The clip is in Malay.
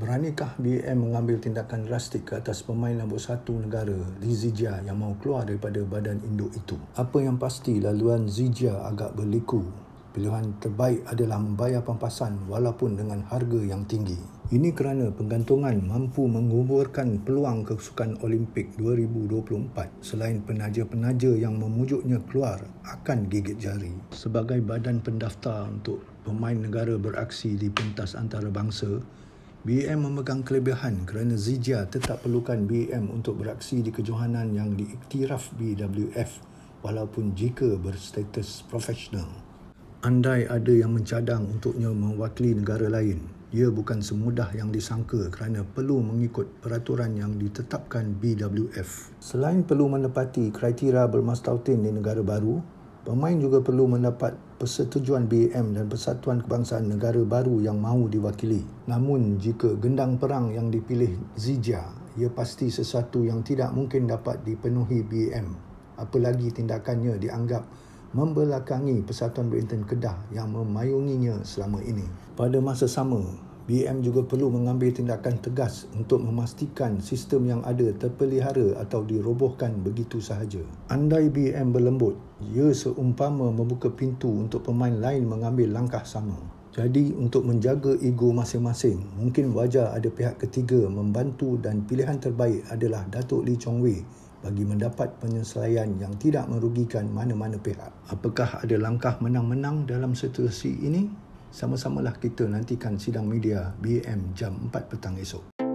Beranikah BAM mengambil tindakan drastik ke atas pemain nombor satu negara, Li Zijia, yang mahu keluar daripada badan induk itu? Apa yang pasti laluan Zijia agak berliku. Pilihan terbaik adalah membayar pampasan walaupun dengan harga yang tinggi. Ini kerana penggantungan mampu menguburkan peluang kesukan Olimpik 2024 selain penaja-penaja yang memujuknya keluar akan gigit jari. Sebagai badan pendaftar untuk pemain negara beraksi di pentas antarabangsa, BM memegang kelebihan kerana Zijia tetap perlukan BM untuk beraksi di kejohanan yang diiktiraf BWF walaupun jika berstatus profesional. Andai ada yang mencadang untuknya mewakili negara lain, ia bukan semudah yang disangka kerana perlu mengikut peraturan yang ditetapkan BWF. Selain perlu menepati kriteria bermastautin di negara baru, Pemain juga perlu mendapat persetujuan BAM dan Persatuan Kebangsaan Negara Baru yang mahu diwakili. Namun jika gendang perang yang dipilih Zija, ia pasti sesuatu yang tidak mungkin dapat dipenuhi BAM. Apalagi tindakannya dianggap membelakangi Persatuan Britain Kedah yang memayunginya selama ini. Pada masa sama, BM juga perlu mengambil tindakan tegas untuk memastikan sistem yang ada terpelihara atau dirobohkan begitu sahaja. Andai BM berlembut, ia seumpama membuka pintu untuk pemain lain mengambil langkah sama. Jadi untuk menjaga ego masing-masing, mungkin wajar ada pihak ketiga membantu dan pilihan terbaik adalah Datuk Lee Chong Wei bagi mendapat penyelesaian yang tidak merugikan mana-mana pihak. Apakah ada langkah menang-menang dalam situasi ini? Sama-samalah kita nantikan sidang media BM jam 4 petang esok.